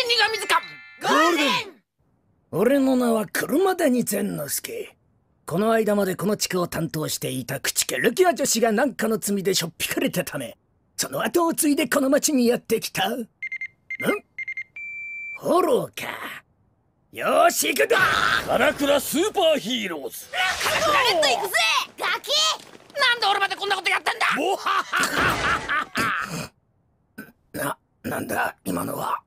神ゴールデン俺の名は車谷善之助この間までこの地区を担当していた朽木ルキア女子が何かの罪でしょっぴかれたためその後を継いでこの町にやってきたんローかよし行くカラクラスーパーヒーローズカラクラレッド行くぜガキなんで俺までこんなことやってんだな、なんだ今のは